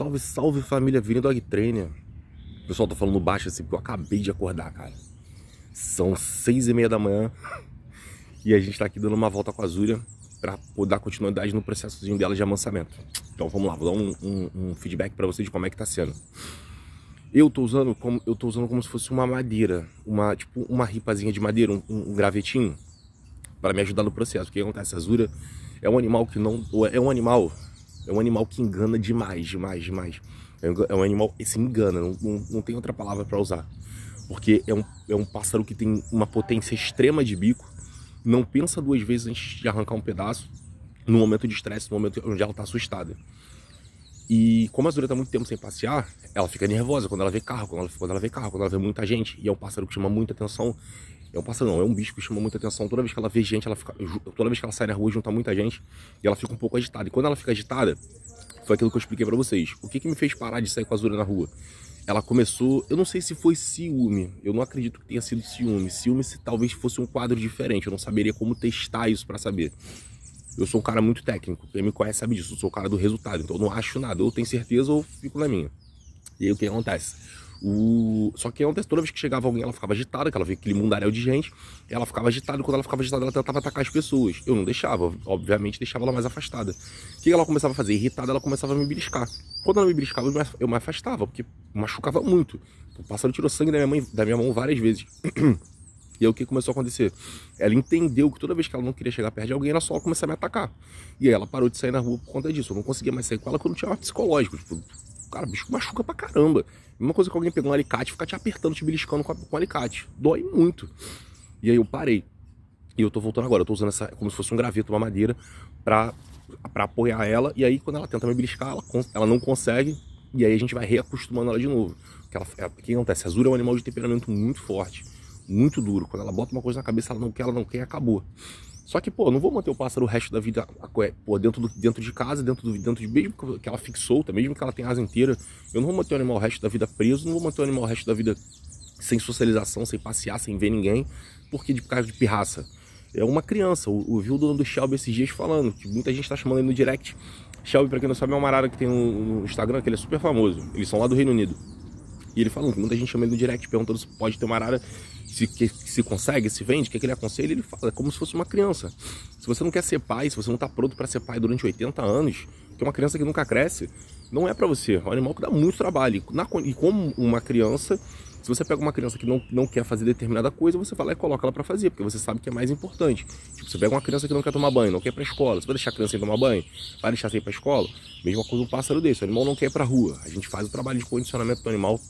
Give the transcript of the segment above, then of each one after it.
Salve, salve família Vini Dog Trainer. Pessoal, tô falando baixo assim porque eu acabei de acordar, cara. São seis e meia da manhã e a gente tá aqui dando uma volta com a Zúria pra dar continuidade no processozinho dela de amansamento. Então vamos lá, vou dar um, um, um feedback pra vocês de como é que tá sendo. Eu tô usando como, eu tô usando como se fosse uma madeira, uma tipo uma ripazinha de madeira, um, um gravetinho para me ajudar no processo. O que acontece? A Zúria é um animal que não... é um animal é um animal que engana demais, demais, demais. É um é animal que se engana, não, não, não tem outra palavra para usar. Porque é um, é um pássaro que tem uma potência extrema de bico, não pensa duas vezes antes de arrancar um pedaço, no momento de estresse, no momento onde ela está assustada. E como a Zura está muito tempo sem passear, ela fica nervosa quando ela vê carro, quando ela, quando ela vê carro, quando ela vê muita gente. E é um pássaro que chama muita atenção. É um pássaro não, é um bicho que chama muita atenção. Toda vez que ela vê gente, ela fica, toda vez que ela sai na rua junta muita gente, e ela fica um pouco agitada. E quando ela fica agitada, foi aquilo que eu expliquei para vocês. O que, que me fez parar de sair com a Azura na rua? Ela começou, eu não sei se foi ciúme, eu não acredito que tenha sido ciúme. Ciúme se talvez fosse um quadro diferente, eu não saberia como testar isso para saber. Eu sou um cara muito técnico, quem me conhece sabe disso, eu sou o cara do resultado, então eu não acho nada, eu tenho certeza ou fico na minha. E aí o que acontece? O... Só que ontem, toda vez que chegava alguém, ela ficava agitada, que ela via aquele mundaréu de gente, ela ficava agitada, e quando ela ficava agitada, ela tentava atacar as pessoas. Eu não deixava, obviamente deixava ela mais afastada. O que ela começava a fazer? Irritada, ela começava a me beliscar. Quando ela me beliscava, eu me afastava, porque machucava muito. O pássaro tirou sangue da minha, mãe, da minha mão várias vezes. E aí o que começou a acontecer? Ela entendeu que toda vez que ela não queria chegar perto de alguém, ela só começava a me atacar. E aí ela parou de sair na rua por conta disso. Eu não conseguia mais sair com ela porque eu não tinha mais psicológico. Tipo, Cara, bicho machuca pra caramba. Mesma coisa que alguém pegou um alicate e fica te apertando, te beliscando com, a, com o alicate. Dói muito. E aí eu parei. E eu tô voltando agora, eu tô usando essa como se fosse um graveto, uma madeira, pra, pra apoiar ela. E aí quando ela tenta me beliscar, ela, ela não consegue. E aí a gente vai reacostumando ela de novo. Porque ela, ela, é, o que acontece? A Zura é um animal de temperamento muito forte, muito duro. Quando ela bota uma coisa na cabeça, ela não quer, ela não quer, acabou. Só que, pô, eu não vou manter o pássaro o resto da vida pô, dentro, do, dentro de casa, dentro, do, dentro de. Mesmo que ela fique solta, mesmo que ela tenha asa inteira, eu não vou manter o animal o resto da vida preso, não vou manter o animal o resto da vida sem socialização, sem passear, sem ver ninguém, porque de por causa de pirraça. É uma criança. Eu ouvi o dono do Shelby esses dias falando, que muita gente está chamando ele no direct. Shelby, para quem não sabe, é um arara que tem um, um Instagram que ele é super famoso. Eles são lá do Reino Unido. E ele falando, muita gente chama ele no direct perguntando se pode ter uma arara, se, que, se consegue, se vende, o que, é que ele aconselha. Ele fala, é como se fosse uma criança. Se você não quer ser pai, se você não está pronto para ser pai durante 80 anos, que é uma criança que nunca cresce, não é para você. É um animal que dá muito trabalho. Na, e como uma criança, se você pega uma criança que não, não quer fazer determinada coisa, você vai lá e coloca ela para fazer, porque você sabe que é mais importante. Tipo, você pega uma criança que não quer tomar banho, não quer ir pra escola, você vai deixar a criança sem tomar banho? Vai deixar sem ir pra escola? Mesma coisa um pássaro desse, o animal não quer ir pra rua. A gente faz o trabalho de condicionamento do animal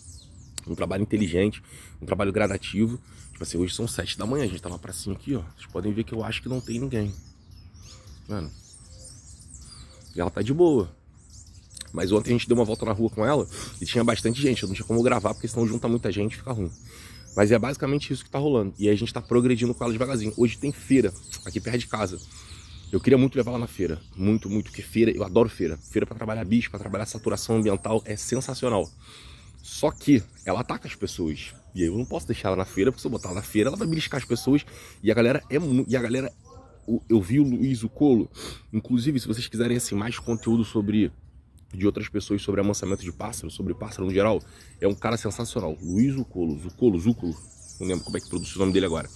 um trabalho inteligente, um trabalho gradativo. Tipo assim, hoje são sete da manhã, a gente tava pra cima aqui, ó. Vocês podem ver que eu acho que não tem ninguém. Mano. E ela tá de boa. Mas ontem a gente deu uma volta na rua com ela e tinha bastante gente. Eu não tinha como gravar, porque senão junta muita gente fica ruim. Mas é basicamente isso que tá rolando. E a gente tá progredindo com ela devagarzinho. Hoje tem feira, aqui perto de casa. Eu queria muito levar ela na feira. Muito, muito. Porque feira, eu adoro feira. Feira para trabalhar bicho, para trabalhar saturação ambiental, é sensacional. Só que ela ataca as pessoas. E aí eu não posso deixar ela na feira, porque se eu botar ela na feira, ela vai beliscar as pessoas. E a galera é E a galera. Eu vi o Luiz o Colo. Inclusive, se vocês quiserem assim, mais conteúdo sobre de outras pessoas sobre amansamento de pássaro, sobre pássaro no geral, é um cara sensacional. Luiz Zucolo, Zucolo, Zucolo, não lembro como é que produz o nome dele agora.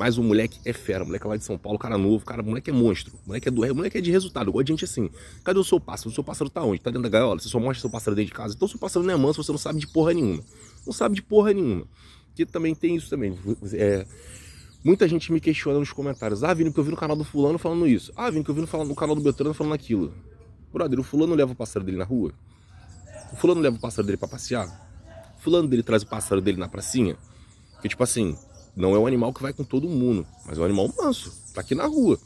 Mas o moleque é fera, o moleque é lá de São Paulo, cara novo, cara, o moleque é monstro, o moleque é do o moleque é de resultado. igual a gente assim. Cadê o seu pássaro? O seu pássaro tá onde? Tá dentro da gaiola? Você só mostra seu pássaro dentro de casa? Então seu pássaro não é manso, você não sabe de porra nenhuma. Não sabe de porra nenhuma. Que também tem isso também. É, Muita gente me questiona nos comentários. Ah, Vini, que eu vi no canal do fulano falando isso. Ah, Vini, que eu vi no, canal do Beltrano falando aquilo. Brother, o fulano leva o pássaro dele na rua? O fulano leva o pássaro dele para passear? O fulano dele traz o pássaro dele na pracinha? que tipo assim, não é um animal que vai com todo mundo, mas é um animal manso, tá aqui na rua.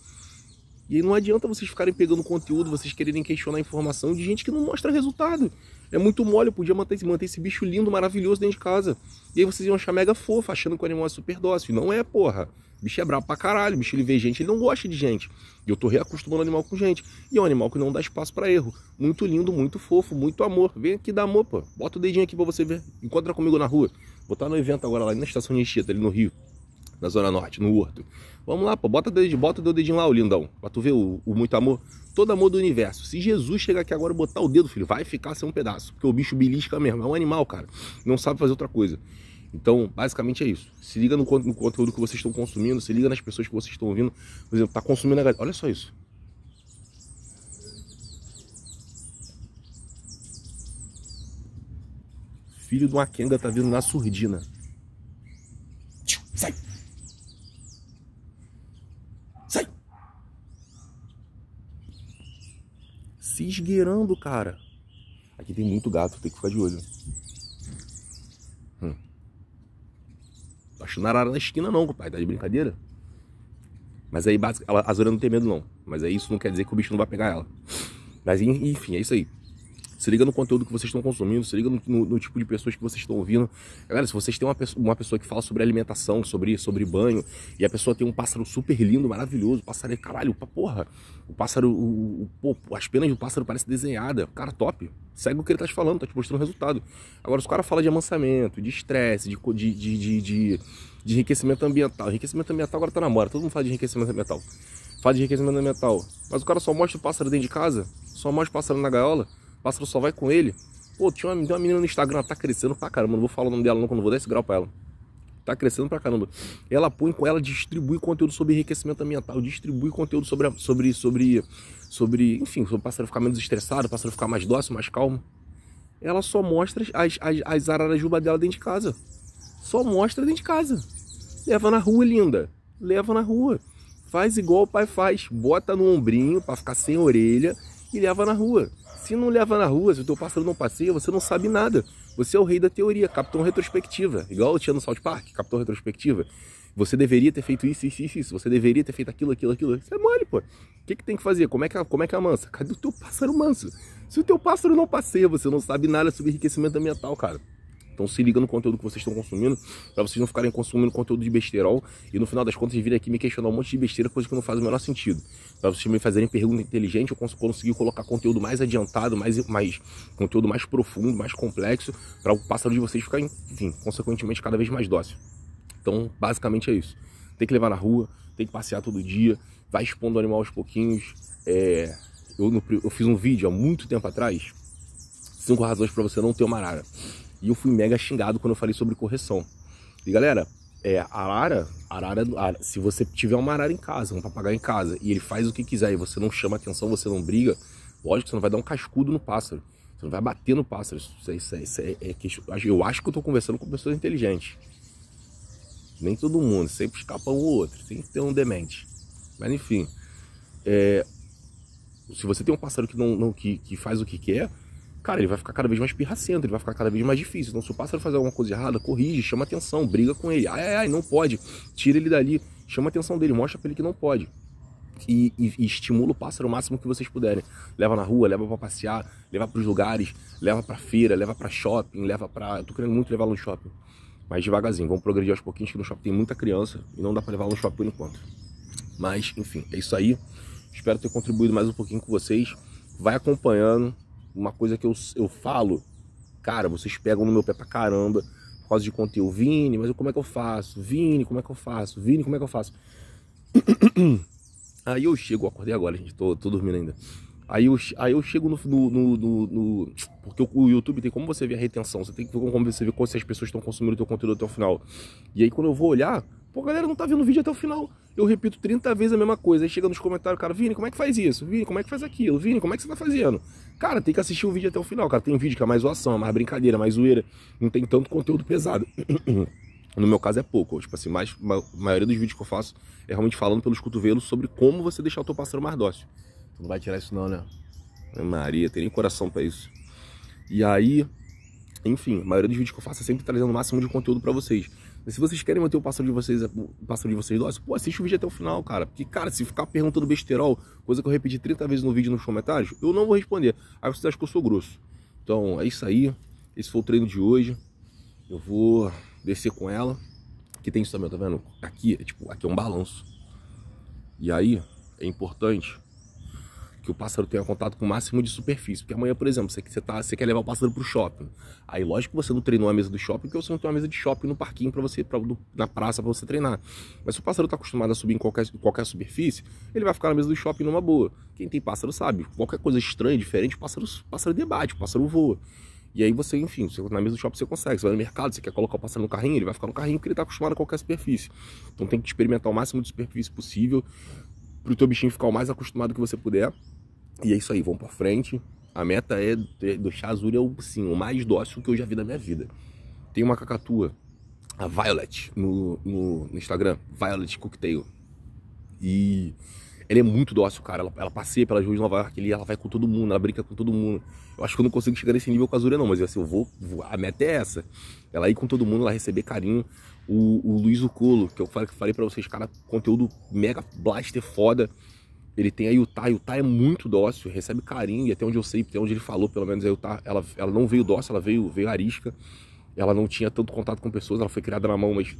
E não adianta vocês ficarem pegando conteúdo, vocês quererem questionar informação de gente que não mostra resultado. É muito mole, eu podia manter, manter esse bicho lindo, maravilhoso dentro de casa. E aí vocês iam achar mega fofo, achando que o animal é super dócil. Não é, porra. O bicho é brabo pra caralho, o bicho ele vê gente, ele não gosta de gente. E eu tô reacostumando o animal com gente. E é um animal que não dá espaço para erro. Muito lindo, muito fofo, muito amor. Vem aqui dar amor, pô. Bota o dedinho aqui pra você ver. Encontra comigo na rua. Vou estar no evento agora lá na estação de Anchieta, ali no Rio, na Zona Norte, no Horto. Vamos lá, pô, bota, dedinho, bota o dedinho lá, ô lindão, pra tu ver o, o, muito amor, todo amor do universo. Se Jesus chegar aqui agora e botar o dedo, filho, vai ficar sem um pedaço, porque o bicho belisca mesmo, é um animal, cara, não sabe fazer outra coisa. Então, basicamente é isso. Se liga no, no conteúdo que vocês estão consumindo, se liga nas pessoas que vocês estão ouvindo. Por exemplo, tá consumindo a galera. Olha só isso. filho de uma quenga tá vindo na surdina. sai! Sai! Se esgueirando, cara. Aqui tem muito gato, tem que ficar de olho. Hum. Tô achando arara na esquina não, compadre Tá de brincadeira? Mas aí, a Zora não tem medo não. Mas aí isso não quer dizer que o bicho não vai pegar ela. Mas enfim, é isso aí se liga no conteúdo que vocês estão consumindo, se liga no, no, no tipo de pessoas que vocês estão ouvindo. Galera, se vocês têm uma, uma pessoa que fala sobre alimentação, sobre, sobre banho, e a pessoa tem um pássaro super lindo, maravilhoso, pássaro, é caralho, porra, o pássaro, o, o, o, as penas do pássaro parecem desenhadas, cara, top, segue o que ele tá te falando, tá te mostrando o resultado. Agora, os cara fala de amansamento, de estresse, de, de, de, de, de enriquecimento ambiental. Enriquecimento ambiental agora tá na moda, todo mundo fala de enriquecimento ambiental. Fala de enriquecimento ambiental. Mas o cara só mostra o pássaro dentro de casa, só mostra o pássaro na gaiola pássaro só vai com ele. Pô, tinha uma, uma menina no Instagram, ela tá crescendo pra caramba. Não vou falar o nome dela, não, quando vou dar esse grau pra ela. Tá crescendo pra caramba. Ela põe com ela, distribui conteúdo sobre enriquecimento ambiental, distribui conteúdo sobre, sobre, sobre, sobre enfim, sobre o pássaro ficar menos estressado, o pássaro ficar mais dócil, mais calmo. Ela só mostra as, as, as ararajuba dela dentro de casa. Só mostra dentro de casa. Leva na rua, linda. Leva na rua. Faz igual o pai faz. Bota no ombrinho para ficar sem orelha e leva na rua. Se não leva na rua, se o teu pássaro não passeia, você não sabe nada. Você é o rei da teoria, capitão retrospectiva. Igual tinha no South Park, capitão retrospectiva. Você deveria ter feito isso, isso, isso, isso. Você deveria ter feito aquilo, aquilo, aquilo. Isso é mole, pô. O que, que tem que fazer? Como é que, como é que é amansa? Cadê o teu pássaro manso? Se o teu pássaro não passeia, você não sabe nada sobre enriquecimento ambiental, cara. Então se liga no conteúdo que vocês estão consumindo, para vocês não ficarem consumindo conteúdo de besteirol e no final das contas virem aqui me questionar um monte de besteira, coisa que não faz o menor sentido. Para vocês me fazerem pergunta inteligente, eu conseguir colocar conteúdo mais adiantado, mais, mais conteúdo mais profundo, mais complexo, para o pássaro de vocês ficar, enfim, consequentemente cada vez mais dócil. Então, basicamente é isso. Tem que levar na rua, tem que passear todo dia, vai expondo o animal aos pouquinhos. É... Eu, eu fiz um vídeo há muito tempo atrás, cinco razões para você não ter uma arara. E eu fui mega xingado quando eu falei sobre correção. E galera, é, arara, arara, arara, se você tiver uma arara em casa, um papagaio em casa, e ele faz o que quiser e você não chama atenção, você não briga, lógico que você não vai dar um cascudo no pássaro. Você não vai bater no pássaro. Isso, isso, isso é, é, eu acho que eu tô conversando com pessoas inteligentes. Nem todo mundo, sempre escapa um ou outro. Tem que ter um demente. Mas enfim, é, se você tem um pássaro que, não, não que, que faz o que quer, cara, ele vai ficar cada vez mais pirracento, ele vai ficar cada vez mais difícil. Então, se o pássaro fazer alguma coisa errada, corrige, chama atenção, briga com ele. Ai, ai, ai, não pode. Tira ele dali, chama atenção dele, mostra pra ele que não pode. E, e, e, estimula o pássaro o máximo que vocês puderem. Leva na rua, leva para passear, leva para os lugares, leva para feira, leva para shopping, leva para. Eu tô querendo muito levar no shopping, mas devagarzinho, vamos progredir aos pouquinhos que no shopping tem muita criança e não dá para levar no shopping por enquanto. Mas, enfim, é isso aí. Espero ter contribuído mais um pouquinho com vocês. Vai acompanhando, uma coisa que eu, eu falo, cara, vocês pegam no meu pé pra caramba por causa de conteúdo. Vini, mas como é que eu faço? Vini, como é que eu faço? Vini, como é que eu faço? Aí eu chego, acordei agora, gente, tô, tô dormindo ainda. Aí eu, aí eu chego no, no, no, no Porque o, o YouTube tem como você ver a retenção, você tem como você ver quantas pessoas estão consumindo o teu conteúdo até o final. E aí quando eu vou olhar, Pô, galera, não tá vendo o vídeo até o final. Eu repito 30 vezes a mesma coisa. Aí chega nos comentários, cara, Vini, como é que faz isso? Vini, como é que faz aquilo? Vini, como é que você tá fazendo? Cara, tem que assistir o vídeo até o final, cara. Tem vídeo que é mais zoação, é mais brincadeira, é mais zoeira. Não tem tanto conteúdo pesado. No meu caso é pouco, tipo assim, mais, a maioria dos vídeos que eu faço é realmente falando pelos cotovelos sobre como você deixar o teu pássaro mais dócil. Tu não vai tirar isso não, né? Maria, tem nem coração para isso. E aí, enfim, a maioria dos vídeos que eu faço é sempre trazendo o máximo de conteúdo para vocês. Se vocês querem manter o pássaro de vocês, o de vocês dócil, pô, assiste o vídeo até o final, cara. Porque, cara, se ficar perguntando besterol, coisa que eu repeti 30 vezes no vídeo nos comentários, eu não vou responder. Aí vocês acham que eu sou grosso. Então, é isso aí. Esse foi o treino de hoje. Eu vou descer com ela. Que tem isso também, tá vendo? Aqui, é, tipo, aqui é um balanço. E aí, é importante que o pássaro tenha contato com o máximo de superfície. Porque amanhã, por exemplo, você, você, tá, você quer levar o pássaro para o shopping. Aí, lógico que você não treinou a mesa do shopping, porque você não tem uma mesa de shopping no parquinho para você, pra, do, na praça para você treinar. Mas se o pássaro está acostumado a subir em qualquer, qualquer superfície, ele vai ficar na mesa do shopping numa boa. Quem tem pássaro sabe, qualquer coisa estranha, diferente, o pássaro, pássaro debate, o pássaro voa. E aí você, enfim, você, na mesa do shopping você consegue. Você vai no mercado, você quer colocar o pássaro no carrinho, ele vai ficar no carrinho porque ele está acostumado a qualquer superfície. Então tem que experimentar o máximo de superfície possível, para o teu bichinho ficar o mais acostumado que você puder. E é isso aí, vamos para frente. A meta é deixar a Azul o, sim, o mais dócil que eu já vi na minha vida. Tem uma cacatua, a Violet, no, no, no Instagram, Violet Cocktail. E ela é muito dócil, cara. Ela, ela passeia pelas ruas de Nova York, ela vai com todo mundo, ela brinca com todo mundo. Eu acho que eu não consigo chegar nesse nível com a Azura, não, mas assim, eu vou, vou, A meta é essa. Ela ir com todo mundo, ela receber carinho o, o Luiz Ucolo, que eu falei, falei para vocês, cara, conteúdo mega blaster foda. Ele tem aí o Utah, o Utah é muito dócil, recebe carinho, e até onde eu sei, até onde ele falou, pelo menos a Utah, ela, ela não veio dócil, ela veio, veio arisca. Ela não tinha tanto contato com pessoas, ela foi criada na mão, mas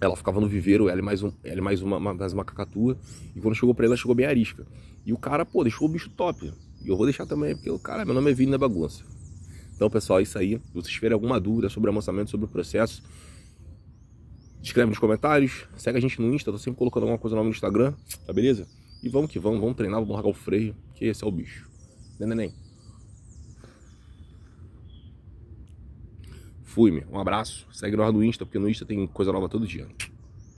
ela ficava no viveiro, ela e mais, um, ela mais, uma, mais uma cacatua. E quando chegou pra ela, chegou bem arisca. E o cara, pô, deixou o bicho top. E eu vou deixar também, porque o cara, meu nome é Vini na Bagunça. Então, pessoal, é isso aí. Se vocês tiverem alguma dúvida sobre amansamento, sobre o processo, Escreve nos comentários, segue a gente no Insta, tô sempre colocando alguma coisa nova no Instagram, tá beleza? E vamos que vamos, vamos treinar, vamos largar o freio, que esse é o bicho. Né, neném? Fui, meu. Um abraço. Segue nós no Insta, porque no Insta tem coisa nova todo dia.